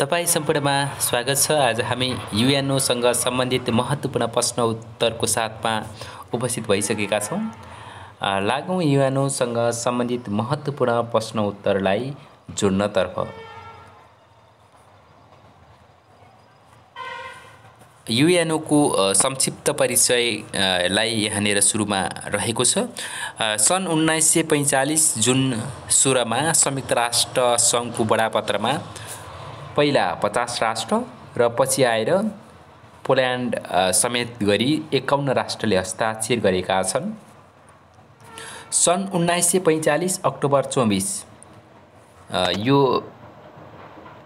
तपाईँ सम्पूर्णमा स्वागत छ आज हामी युएनओसँग सम्बन्धित महत्त्वपूर्ण प्रश्न उत्तरको साथमा उपस्थित भइसकेका छौँ लागौँ युएनओसँग सम्बन्धित महत्त्वपूर्ण प्रश्न उत्तरलाई जोड्नतर्फ युएनओको संक्षिप्त परिचयलाई यहाँनिर सुरुमा रहेको छ सन् उन्नाइस सय पैँचालिस जुन सोह्रमा संयुक्त राष्ट्र सङ्घको बडापत्रमा पहिला पचास राष्ट्र र पछि आएर पोल्यान्ड समेत गरी एकाउन्न राष्ट्रले हस्ताक्षर गरेका छन् सन् उन्नाइस सय पैँचालिस अक्टोबर चौबिस यो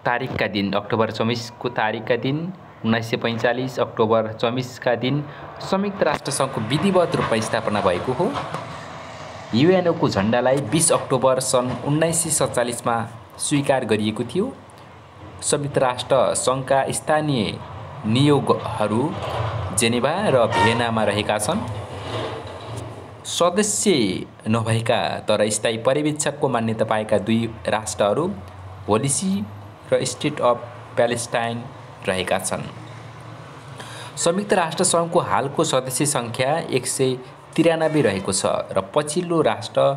तारिकका दिन अक्टोबर चौबिसको तारिकका दिन उन्नाइस सय पैँचालिस अक्टोबर चौबिसका दिन संयुक्त राष्ट्रसङ्घको विधिवत रूपमा स्थापना भएको हो युएनओको झन्डालाई बिस अक्टोबर सन् उन्नाइस सय सत्तालिसमा स्वीकार गरिएको थियो संयुक्त राष्ट्र सङ्घका स्थानीय नियोगहरू जेनेभा र भिएनामा रहेका छन् सदस्य नभएका तर स्थायी पर्यवेक्षकको मान्यता पाएका दुई राष्ट्रहरू होलिसी र स्टेट अफ प्यालेस्टाइन रहेका छन् संयुक्त राष्ट्र सङ्घको हालको सदस्य सङ्ख्या एक सय तिरानब्बे रहेको छ र पछिल्लो राष्ट्र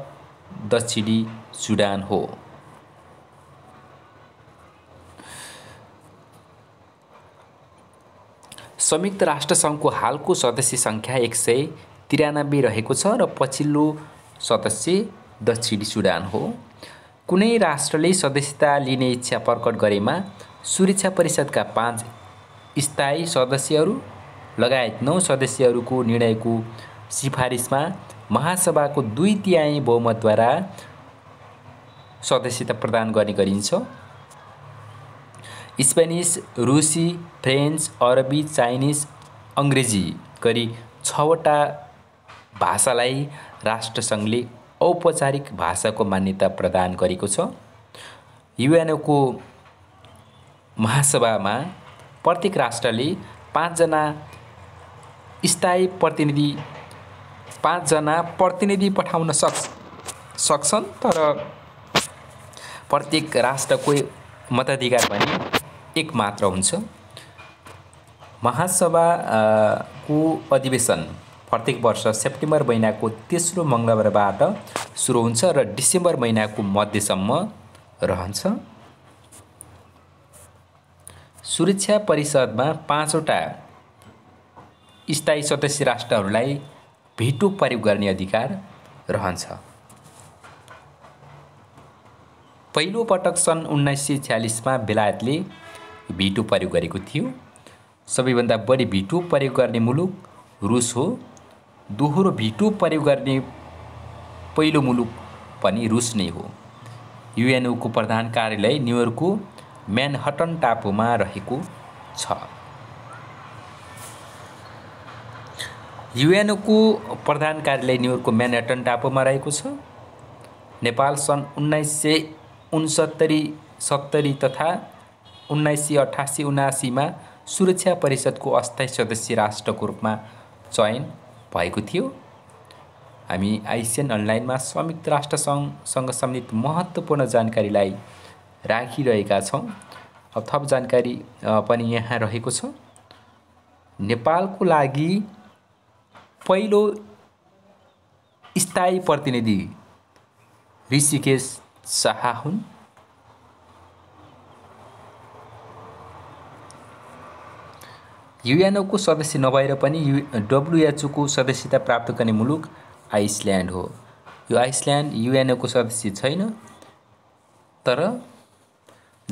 दक्षिणी सुडान हो संयुक्त राष्ट्रसङ्घको हालको सदस्य सङ्ख्या एक सय तिरानब्बे रहेको छ र पछिल्लो सदस्य दक्षिणी सुडान हो कुनै राष्ट्रले सदस्यता लिने इच्छा प्रकट गरेमा सुरक्षा परिषदका पाँच स्थायी सदस्यहरू लगायत नौ सदस्यहरूको निर्णयको सिफारिसमा महासभाको दुई तिहाई बहुमतद्वारा सदस्यता प्रदान गर्ने गरिन्छ स्पेनिस रुसी फ्रेन्च अरबी चाइनिज अङ्ग्रेजी गरी छवटा भाषालाई राष्ट्रसङ्घले औपचारिक भाषाको मान्यता प्रदान गरेको छ युएनओको महासभामा प्रत्येक राष्ट्रले पाँचजना स्थायी प्रतिनिधि पाँचजना प्रतिनिधि पठाउन सक् सक्छन् तर प्रत्येक राष्ट्रको मताधिकार भने एक मात्र हुन्छ महासभा को अधिवेशन प्रत्येक वर्ष सेप्टेम्बर महिनाको तेस्रो मङ्गलबारबाट सुरु हुन्छ र डिसेम्बर महिनाको मध्यसम्म रहन्छ सुरक्षा परिषदमा पाँचवटा स्थायी सदस्य राष्ट्रहरूलाई भिटो प्रयोग गर्ने अधिकार रहन्छ पहिलो पटक सन् उन्नाइस सय छ्यालिसमा बेलायतले भिटो प्रयोग गरेको थियो सबैभन्दा बढी भिटो प्रयोग गर्ने मुलुक रुस हो दोहोरो भिटो प्रयोग गर्ने पहिलो मुलुक पनि रुस नै हो युएनओको प्रधान कार्यालय न्युयोर्कको म्यानहटन टापुमा रहेको छ युएनओको प्रधान कार्यालय न्युयोर्कको म्यानहटन टापुमा रहेको छ नेपाल सन् उन्नाइस सय उन्सत्तरी सत्तरी तथा उन्नाइस सय अठासी उनासीमा सुरक्षा परिषदको अस्थायी सदस्य राष्ट्रको रूपमा चयन भएको थियो हामी आइसिएन अनलाइनमा संयुक्त राष्ट्रसङ्घसँग सम्बन्धित महत्त्वपूर्ण जानकारीलाई राखिरहेका छौँ अब थप जानकारी पनि यहाँ रहेको छ नेपालको लागि पहिलो स्थायी प्रतिनिधि ऋषिकेश शाह हुन् युएनओको सदस्य नभएर पनि यु डब्लुएचओको सदस्यता प्राप्त गर्ने मुलुक आइसल्यान्ड हो यो आइसल्यान्ड युएनओको सदस्य छैन तर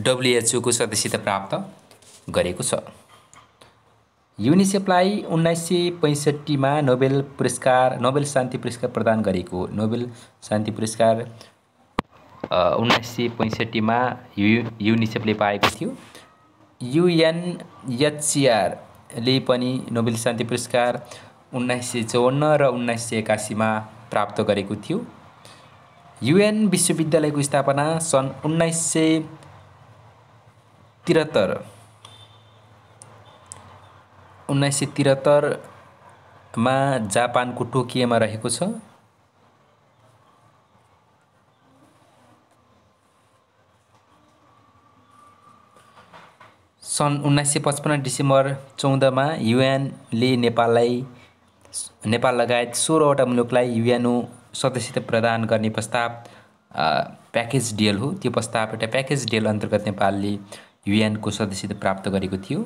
डब्लुएचओको सदस्यता प्राप्त गरेको छ युनिसेफलाई उन्नाइस सय पैँसठीमा नोबेल पुरस्कार नोबेल शान्ति पुरस्कार प्रदान गरेको हो नोबेल शान्ति पुरस्कार उन्नाइस सय पैँसठीमा यु युनिसेफले पाएको थियो युएनएचसिआर ले पनि नोबेल शान्ति पुरस्कार उन्नाइस सय चौवन्न र उन्नाइस सय एकासीमा प्राप्त गरेको थियो युएन विश्वविद्यालयको स्थापना सन् उन्नाइस सय त्रिहत्तर उन्नाइस सय त्रिहत्तरमा जापानको टोकियोमा रहेको छ सन् उन्नाइस सय पचपन्न डिसेम्बर चौधमा युएनले नेपाललाई नेपाल लगायत सोह्रवटा मुलुकलाई युएनओ सदस्यता प्रदान गर्ने प्रस्ताव प्याकेज डिएल हो त्यो प्रस्ताव एउटा प्याकेज डिएल अन्तर्गत नेपालले युएनको सदस्यता प्राप्त गरेको थियो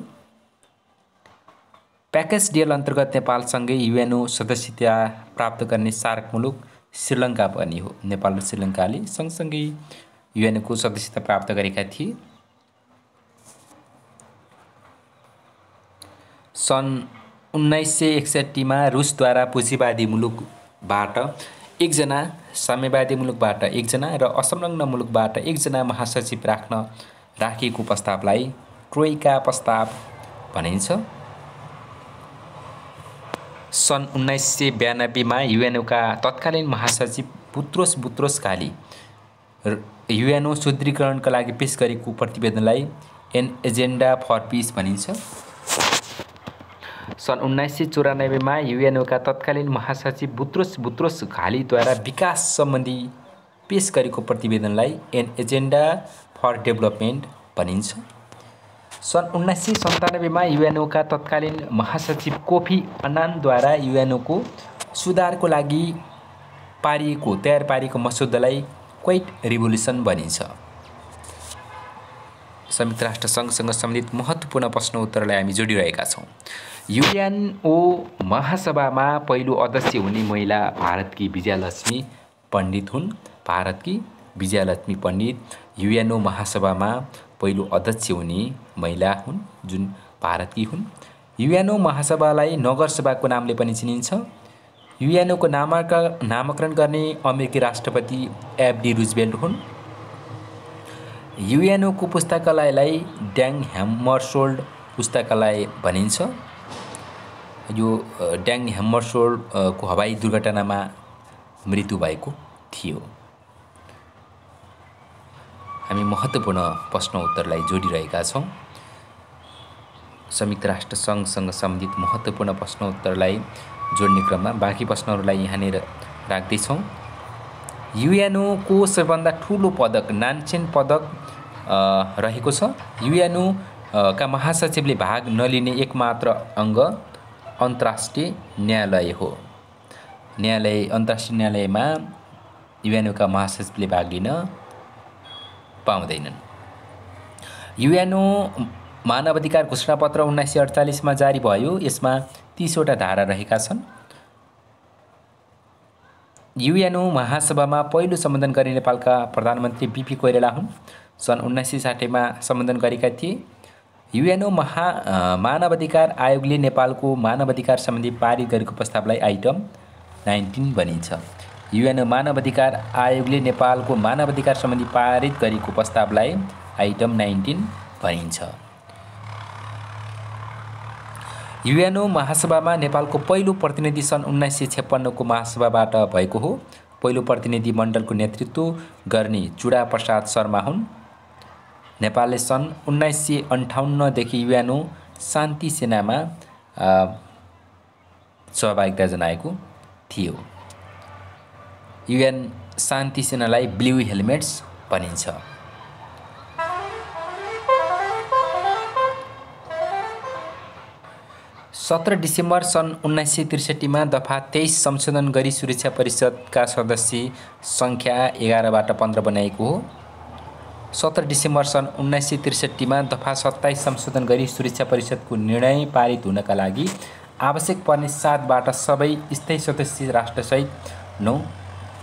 प्याकेज डिएल अन्तर्गत नेपालसँगै युएनओ सदस्यता प्राप्त गर्ने सार्क मुलुक श्रीलङ्का पनि हो नेपाल र श्रीलङ्काले सँगसँगै युएनको सदस्यता प्राप्त गरेका थिए सन् उन्नाइस सय एकसट्ठीमा रुसद्वारा पुँजीवादी मुलुकबाट एकजना साम्यवादी मुलुकबाट एकजना र असंलग्न मुलुकबाट एकजना महासचिव राख्न राखिएको प्रस्तावलाई ट्रोइका प्रस्ताव भनिन्छ सन् उन्नाइस सय बयानब्बेमा युएनओका तत्कालीन महासचिव बुत्रोस बुत्रोस काली युएनओ सुदृढीकरणका लागि पेस गरेको प्रतिवेदनलाई एन एजेन्डा फर पिस भनिन्छ सन् उन्नाइस सय चौरानब्बेमा युएनओका तत्कालीन महासचिव बुत्रोस बुत्रोस घालीद्वारा विकास सम्बन्धी पेस गरेको प्रतिवेदनलाई एन एजेन्डा फर डेभलपमेन्ट भनिन्छ सन् उन्नाइस सय सन्तानब्बेमा युएनओका तत्कालीन महासचिव कोफी अनानद्वारा युएनओको सुधारको लागि पारिएको तयार पारिएको मसौदालाई क्वेट रिभोल्युसन भनिन्छ संयुक्त राष्ट्रसङ्घसँग सम्बन्धित महत्त्वपूर्ण प्रश्नोत्तरलाई हामी जोडिरहेका छौँ युएनओ महासभामा पहिलो अध्यक्ष हुने महिला भारतकी विजयालक्ष्मी पण्डित हुन् भारतकी विजयालक्ष्मी पण्डित युएनओ महासभामा पहिलो अध्यक्ष हुने महिला हुन् जुन भारतकी हुन् युएनओ महासभालाई नगरसभाको नामले पनि चिनिन्छ युएनओको नामका नामाकरण गर्ने अमेरिकी राष्ट्रपति एफडी रुजबेल्ट हुन् युएनओको पुस्तकालयलाई ड्याङ ह्याम्मरसोल्ड पुस्तकालय भनिन्छ यो ड्याङ ह्याम्मरसोल्डको हवाई दुर्घटनामा मृत्यु भएको थियो हामी महत्त्वपूर्ण प्रश्न उत्तरलाई जोडिरहेका छौँ संयुक्त राष्ट्र सङ्घसँग सम्बन्धित महत्त्वपूर्ण प्रश्न उत्तरलाई जोड्ने क्रममा बाँकी प्रश्नहरूलाई यहाँनिर राख्दैछौँ युएनओको सबैभन्दा ठुलो पदक नान्चेन पदक रहेको छ युएनओ का महासचिवले भाग नलिने एकमात्र अङ्ग अन्तर्राष्ट्रिय न्यायालय हो न्यायालय अन्तर्राष्ट्रिय न्यायालयमा युएनओका महासचिवले भाग लिन पाउँदैनन् युएनओ मानवाधिकार घोषणापत्र उन्नाइस सय अडचालिसमा जारी भयो यसमा तिसवटा धारा रहेका छन् युएनओ महासभामा पहिलो सम्बोधन गर्ने नेपालका प्रधानमन्त्री बिपी कोइराला हुन् सन् उन्नाइस सय साठीमा सम्बोधन गरेका थिए युएनओ महा मानवाधिकार आयोगले नेपालको मानवाधिकार सम्बन्धी पारित गरेको प्रस्तावलाई आइटम नाइन्टिन भनिन्छ युएनओ मानवाधिकार आयोगले नेपालको मानवाधिकार सम्बन्धी पारित गरेको प्रस्तावलाई आइटम नाइन्टिन भनिन्छ युएनओ महासभामा नेपालको पहिलो प्रतिनिधि सन् उन्नाइस सय छप्पन्नको महासभाबाट भएको हो पहिलो प्रतिनिधि मण्डलको नेतृत्व गर्ने चुडा प्रसाद शर्मा हुन् नेपालले सन् उन्नाइस सय अन्ठाउन्नदेखि युएनओ शान्ति सेनामा सहभागिता जनाएको थियो युएन शान्ति सेनालाई ब्लु हेलमेट्स भनिन्छ सत्र डिसेम्बर सन् उन्नाइस सय त्रिसठीमा दफा तेइस संशोधन गरी सुरक्षा परिषदका सदस्य सङ्ख्या एघारबाट पन्ध्र बनाएको हो सत्र डिसेम्बर सन् उन्नाइस सय त्रिसठीमा दफा सत्ताइस संशोधन गरी सुरक्षा परिषदको निर्णय पारित हुनका लागि आवश्यक पर्ने सातबाट सबै स्थायी सदस्य राष्ट्रसहित नौ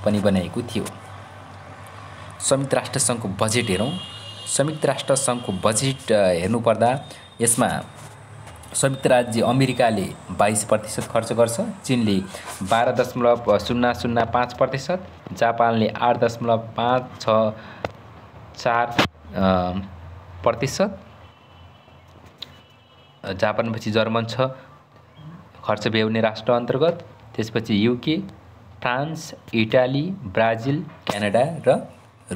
पनि बनाएको थियो संयुक्त राष्ट्रसङ्घको बजेट हेरौँ संयुक्त राष्ट्रसङ्घको बजेट हेर्नुपर्दा यसमा संयुक्त राज्य अमेरिकाले बाइस प्रतिशत खर्च गर्छ चिनले बाह्र दशमलव शून्य शून्य पाँच प्रतिशत जापानले आठ दशमलव पाँच छ चार प्रतिशत जापानपछि जर्मन छ खर्च भ्याउने राष्ट्र अन्तर्गत त्यसपछि UK France Italy Brazil Canada र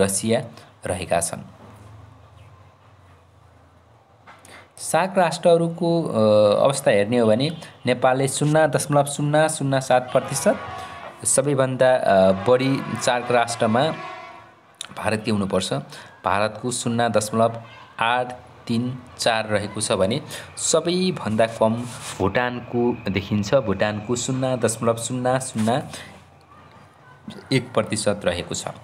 रसिया रहेका छन् सार्क राष्ट्रहरूको अवस्था हेर्ने हो भने नेपालले शून्य दशमलव शून्य शून्य सात प्रतिशत सबैभन्दा बढी सार्क राष्ट्रमा भारतीय हुनुपर्छ भारतको शून्य दशमलव आठ तिन चार रहेको छ भने सबैभन्दा कम भुटानको देखिन्छ भुटानको शून्य दशमलव शून्य शून्य एक प्रतिशत रहेको छ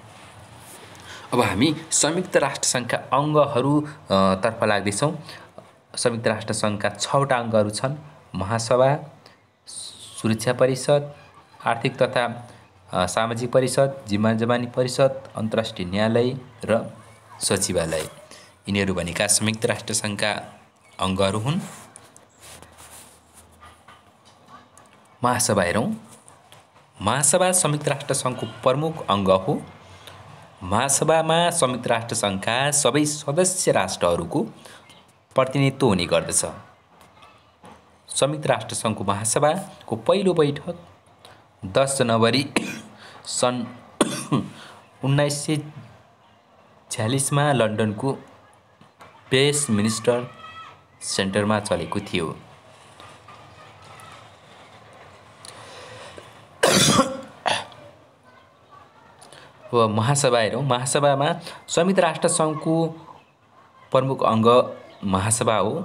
अब हामी संयुक्त राष्ट्रसङ्घका अङ्गहरूतर्फ लाग्दैछौँ संयुक्त राष्ट्र सङ्घका छवटा अङ्गहरू छन् महासभा सुरक्षा परिषद आर्थिक तथा सामाजिक परिषद जिम्मा जमानी परिषद अन्तर्राष्ट्रिय न्यायालय र सचिवालय यिनीहरू भनेका संयुक्त राष्ट्र सङ्घका अङ्गहरू हुन् महासभा हेरौँ महासभा संयुक्त राष्ट्र सङ्घको प्रमुख अङ्ग हो महासभामा संयुक्त राष्ट्र सङ्घका सबै सदस्य राष्ट्रहरूको प्रतिनिधित्व हुने गर्दछ संयुक्त राष्ट्रसङ्घको महासभाको पहिलो बैठक दस जनवरी सन् उन्नाइस सय छ्यालिसमा लन्डनको पेस मिनिस्टर सेन्टरमा चलेको थियो महासभा हेरौँ महासभामा संयुक्त राष्ट्रसङ्घको प्रमुख अङ्ग महासभा हो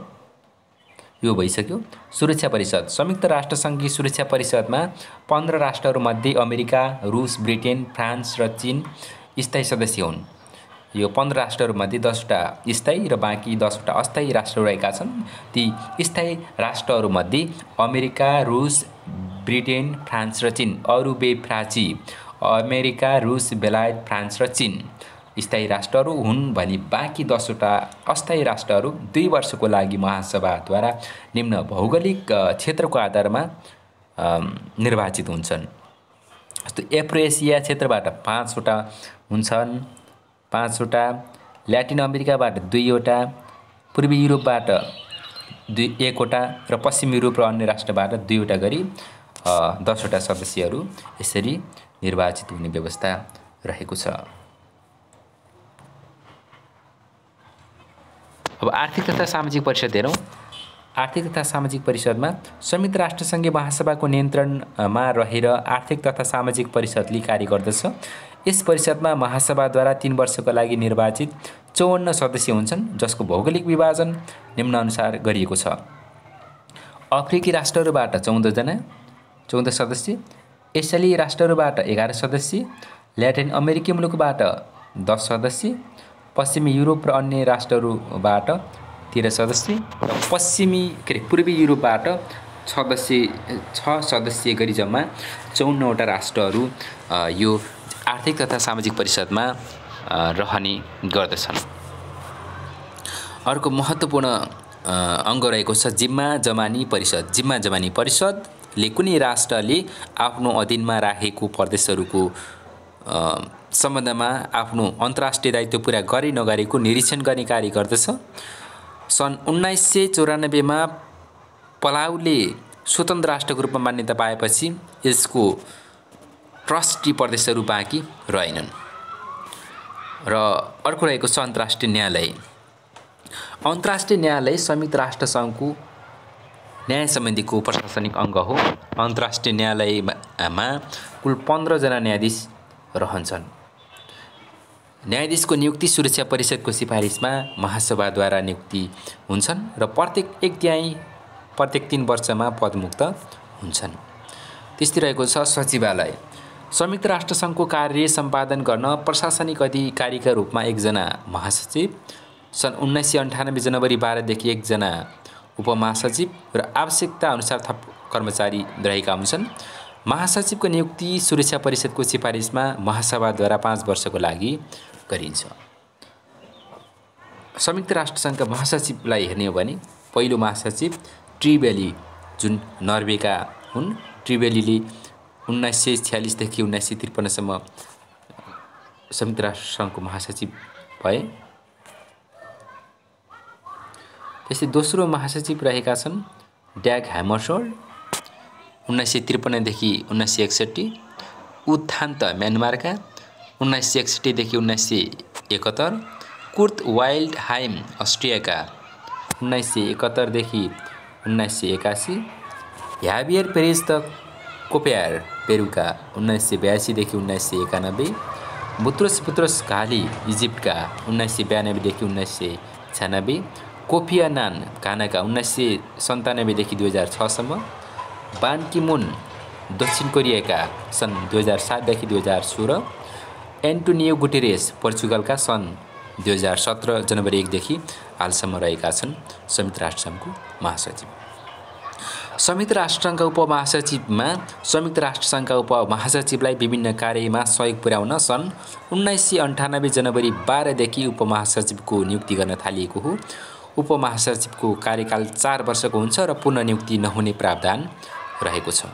यो भइसक्यो सुरक्षा परिषद संयुक्त राष्ट्रसङ्घीय सुरक्षा परिषदमा पन्ध्र राष्ट्रहरूमध्ये अमेरिका रुस ब्रिटेन फ्रान्स र चिन स्थायी सदस्य हुन् यो पन्ध्र राष्ट्रहरूमध्ये दसवटा स्थायी र बाँकी दसवटा अस्थायी राष्ट्र रहेका छन् ती स्थायी राष्ट्रहरूमध्ये अमेरिका रुस ब्रिटेन फ्रान्स र चिन अरू बेफ्राची अमेरिका रुस बेलायत फ्रान्स र चिन स्थायी राष्ट्रहरू हुन् भने बाँकी दसवटा अस्थायी राष्ट्रहरू दुई वर्षको लागि महासभाद्वारा निम्न भौगोलिक क्षेत्रको आधारमा निर्वाचित हुन्छन् जस्तो एफ्रोएसिया क्षेत्रबाट पाँचवटा हुन्छन् पाँचवटा ल्याटिन अमेरिकाबाट दुईवटा पूर्वी युरोपबाट दुई एकवटा र पश्चिम युरोप र अन्य राष्ट्रबाट दुईवटा गरी दसवटा सदस्यहरू यसरी निर्वाचित हुने व्यवस्था रहेको छ अब आर्थिक तथा सामाजिक परिषद हेरौँ आर्थिक तथा सामाजिक परिषदमा संयुक्त राष्ट्रसङ्घीय महासभाको नियन्त्रणमा रहेर आर्थिक तथा सामाजिक परिषदले कार्य गर्दछ यस परिषदमा महासभाद्वारा तिन वर्षको लागि निर्वाचित चौवन्न सदस्य हुन्छन् जसको भौगोलिक विभाजन निम्नानुसार गरिएको छ अफ्रिकी राष्ट्रहरूबाट चौधजना चौध सदस्य एसियाली राष्ट्रहरूबाट एघार सदस्य ल्याटिन अमेरिकी मुलुकबाट दस सदस्य पश्चिमी युरोप र अन्य राष्ट्रहरूबाट तेह्र सदस्य र पश्चिमी के अरे पूर्वी युरोपबाट छ सदस्य छ सदस्य गरी जम्मा चौन्नवटा राष्ट्रहरू यो आर्थिक तथा सामाजिक परिषदमा रहने गर्दछन् अर्को महत्त्वपूर्ण अङ्ग रहेको छ जिम्मा जमानी परिषद जिम्मा जमानी परिषदले कुनै राष्ट्रले आफ्नो अधीनमा राखेको प्रदेशहरूको सम्बन्धमा आफ्नो अन्तर्राष्ट्रिय दायित्व पुरा गरे नगरेको निरीक्षण गर्ने कार्य गर्दछ सन् उन्नाइस सय चौरानब्बेमा पलाउले स्वतन्त्र राष्ट्रको रूपमा मान्यता पाएपछि यसको ट्रस्टी प्रदेशहरू बाँकी रहेनन् र अर्को रहेको छ अन्तर्राष्ट्रिय न्यायालय अन्तर्राष्ट्रिय न्यायालय संयुक्त राष्ट्रसङ्घको न्याय सम्बन्धीको प्रशासनिक अङ्ग हो अन्तर्राष्ट्रिय न्यायालयमा कुल पन्ध्रजना न्यायाधीश रहन्छन् न्यायाधीशको नियुक्ति सुरक्षा परिषदको सिफारिसमा महासभाद्वारा नियुक्ति हुन्छन् र प्रत्येक एक तिहाई प्रत्येक तिन वर्षमा पदमुक्त हुन्छन् त्यस्तै रहेको छ सचिवालय संयुक्त राष्ट्रसङ्घको कार्य सम्पादन गर्न प्रशासनिक अधिकारीका रूपमा एकजना महासचिव सन् उन्नाइस सय अन्ठानब्बे जनवरी बाह्रदेखि एकजना उपमहासचिव र आवश्यकताअनुसार थप कर्मचारी रहेका हुन्छन् महासचिवको नियुक्ति सुरक्षा परिषदको सिफारिसमा महासभाद्वारा पाँच वर्षको लागि गरिन्छ संयुक्त राष्ट्रसङ्घका महासचिवलाई हेर्ने हो भने पहिलो महासचिव ट्रिबेली जुन नर्वेका हुन् ट्रिबेलीले उन्नाइस सय छ्यालिसदेखि उन्नाइस सय त्रिपन्नसम्म संयुक्त राष्ट्रसङ्घको महासचिव भए त्यस्तै दोस्रो महासचिव रहेका छन् ड्याग ह्यामरसोल्ड उन्नाइस सय त्रिपन्नदेखि उन्नाइस सय एकसट्ठी उत्थान्त म्यानमारका उन्नाइस सय एकसट्ठीदेखि उन्नाइस सय एकहत्तर कुर्त वाइल्ड हाइम अस्ट्रियाका उन्नाइस सय एकहत्तरदेखि उन्नाइस सय एकासी ह्याबियर पेरिस त कोप्यार पेरुका उन्नाइस सय बयासीदेखि उन्नाइस सय एकानब्बे बुत्रोस बुत्रोस घाली इजिप्टका उन्नाइस सय बयानब्बेदेखि उन्नाइस सय छ्यानब्बे कोफियानान घानाका उन्नाइस सय सन्तानब्बेदेखि दुई हजार छसम्म बान किमुन दक्षिण कोरियाका सन् दुई हजार सातदेखि दुई हजार सोह्र एन्टोनियो गुटेरेस पोर्चुगलका सन् दुई हजार सत्र जनवरी एकदेखि हालसम्म रहेका छन् संयुक्त राष्ट्रसङ्घको महासचिव संयुक्त राष्ट्रसङ्घका उपमहासचिवमा संयुक्त राष्ट्रसङ्घका उपमहासचिवलाई विभिन्न कार्यमा सहयोग पुर्याउन सन् उन्नाइस सय अन्ठानब्बे जनवरी बाह्रदेखि उपमहासचिवको नियुक्ति गर्न थालिएको हो उपमहासचिवको कार्यकाल चार वर्षको हुन्छ र पुनर्नियुक्ति नहुने प्रावधान रहेको छ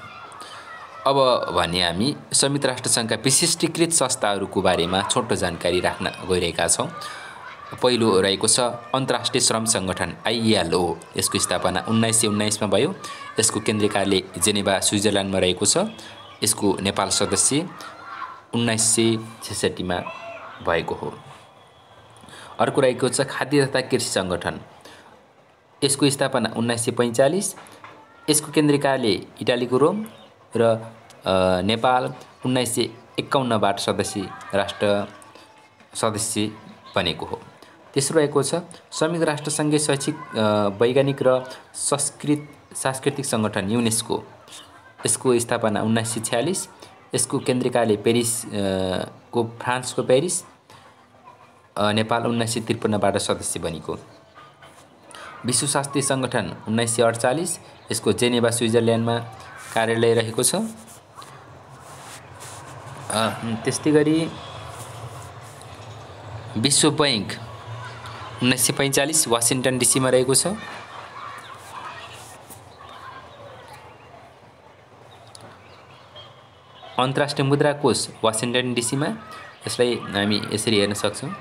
अब भने हामी संयुक्त राष्ट्रसङ्घका विशिष्टीकृत संस्थाहरूको बारेमा छोटो जानकारी राख्न गइरहेका छौँ पहिलो रहेको छ अन्तर्राष्ट्रिय श्रम सङ्गठन आइएलओ यसको स्थापना उन्नाइस सय उन्नाइसमा भयो यसको केन्द्रीय कार्यालय जेनेवा स्विजरल्यान्डमा रहेको छ यसको नेपाल सदस्य उन्नाइस सय छेसठीमा भएको हो अर्को रहेको छ खाद्य तथा कृषि सङ्गठन यसको स्थापना उन्नाइस सय पैँचालिस यसको केन्द्रिकाले इटालीको रोम र नेपाल उन्नाइस सय एकाउन्नबाट सदस्य राष्ट्र सदस्य बनेको हो तेस्रो रहेको छ संयुक्त राष्ट्रसङ्घीय शैक्षिक वैज्ञानिक र संस्कृत सांस्कृतिक सङ्गठन युनेस्को यसको स्थापना उन्नाइस सय छ्यालिस यसको केन्द्रिकाले पेरिस को फ्रान्सको पेरिस नेपाल उन्नाइस सय त्रिपन्नबाट सदस्य बनेको विश्व स्वास्थ्य सङ्गठन उन्नाइस सय अडचालिस यसको जेनेवा स्विजरल्यान्डमा कार्यालय रहेको छ त्यस्तै गरी विश्व बैङ्क उन्नाइस सय पैँचालिस वासिङटन डिसीमा रहेको छ अन्तर्राष्ट्रिय मुद्रा कोष वासिङटन डिसीमा यसलाई हामी यसरी हेर्न सक्छौँ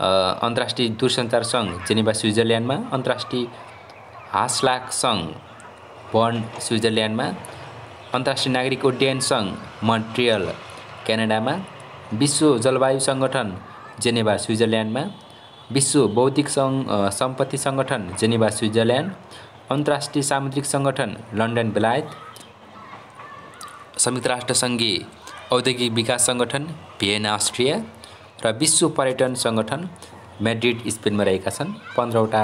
अन्तर्राष्ट्रिय दूरसञ्चार सङ्घ जेनेभा स्विजरल्यान्डमा अन्तर्राष्ट्रिय हासलाक सङ्घ बर्न स्विजरल्यान्डमा अन्तर्राष्ट्रिय नागरिक उड्डयन सङ्घ मन्ट्रियल क्यानाडामा विश्व जलवायु सङ्गठन जेनेवा स्विजरल्यान्डमा विश्व बौद्धिक सङ्घ सम्पत्ति सङ्गठन जेनेवा स्विजरल्यान्ड अन्तर्राष्ट्रिय सामुद्रिक सङ्गठन लन्डन बेलायत संयुक्त राष्ट्रसङ्घीय औद्योगिक विकास सङ्गठन भिएन अस्ट्रिया र विश्व पर्यटन सङ्गठन म्याड्रिड स्पेनमा रहेका छन् पन्ध्रवटा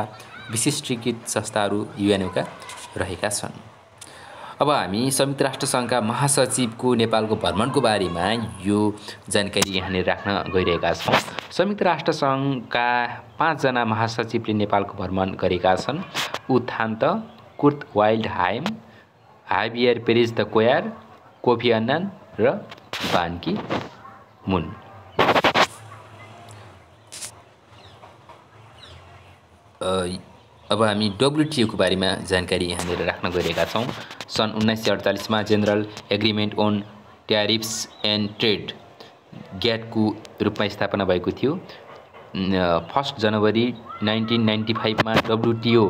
विशिष्टीकृत संस्थाहरू युएनओका रहेका छन् अब हामी संयुक्त राष्ट्रसङ्घका महासचिवको नेपालको भ्रमणको बारेमा यो जानकारी यहाँनिर राख्न गइरहेका छौँ संयुक्त राष्ट्रसङ्घका पाँचजना महासचिवले नेपालको भ्रमण गरेका छन् U Thant Kurt Waldheim Javier Perez de Cuellar Kofi Annan र बान्की मुन अब हामी डब्लुटिएको बारेमा जानकारी यहाँनिर राख्न गइरहेका छौँ सन् उन्नाइस सय अडचालिसमा General Agreement on Tariffs and Trade ग्याटको रूपमा स्थापना भएको थियो फर्स्ट जनवरी नाइन्टिन नाइन्टी फाइभमा डब्लुटिओ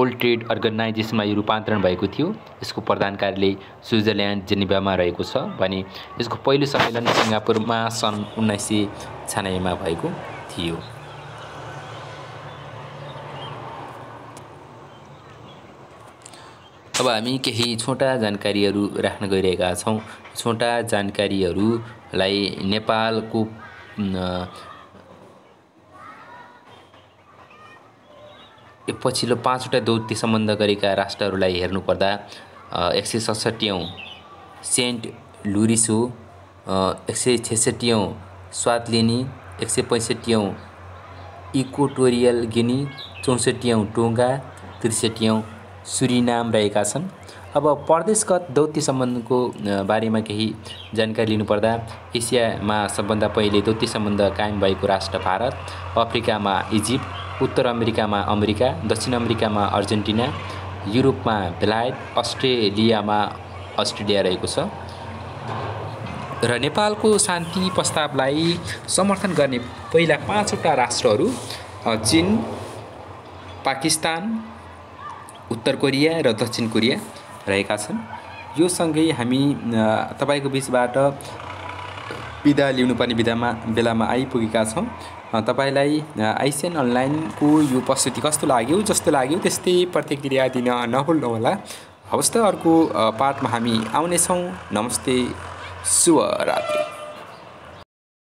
ओल्ड ट्रेड अर्गनाइजेसनमा यो रूपान्तरण भएको थियो यसको प्रधान कार्यालय स्विजरल्यान्ड जेनेभामा रहेको छ भने यसको पहिलो सम्मेलन सिङ्गापुरमा सन् उन्नाइस सय छयानब्बेमा भएको थियो अब हामी केही छोटा जानकारीहरू राख्न गइरहेका छौँ छोटा जानकारीहरूलाई नेपालको पछिल्लो पाँचवटा दौत्य सम्बन्ध गरेका राष्ट्रहरूलाई हेर्नुपर्दा एक सय सडसठीौँ सेन्ट लुरिसो एक सय छेसठीौँ स्वातलेनी एक सय पैँसठीौँ इक्वेटोरियल गिनी टोंगा टोङ्गा त्रिसठीऔँ सुरिनाम रहेका छन् अब प्रदेशगत दौत्य सम्बन्धको बारेमा केही जानकारी लिनुपर्दा एसियामा सबभन्दा पहिले दौत्य सम्बन्ध कायम भएको राष्ट्र भारत अफ्रिकामा इजिप्ट उत्तर अमेरिकामा अमेरिका दक्षिण अमेरिकामा अर्जेन्टिना युरोपमा बेलायत अस्ट्रेलियामा अस्ट्रेलिया रहेको छ र नेपालको शान्ति प्रस्तावलाई समर्थन गर्ने पहिला पाँचवटा राष्ट्रहरू चिन पाकिस्तान उत्तर कोरिया र दक्षिण कोरिया रहेका छन् यो सँगै हामी तपाईँको बिचबाट बिदा लिनुपर्ने बिदामा बेलामा आइपुगेका छौँ तपाईँलाई आइसिएन अनलाइनको यो प्रस्तुति कस्तो लाग्यो जस्तो लाग्यो त्यस्तै प्रतिक्रिया दिन नभुल्नुहोला हवस् त अर्को पार्टमा हामी आउनेछौँ नमस्ते शुभ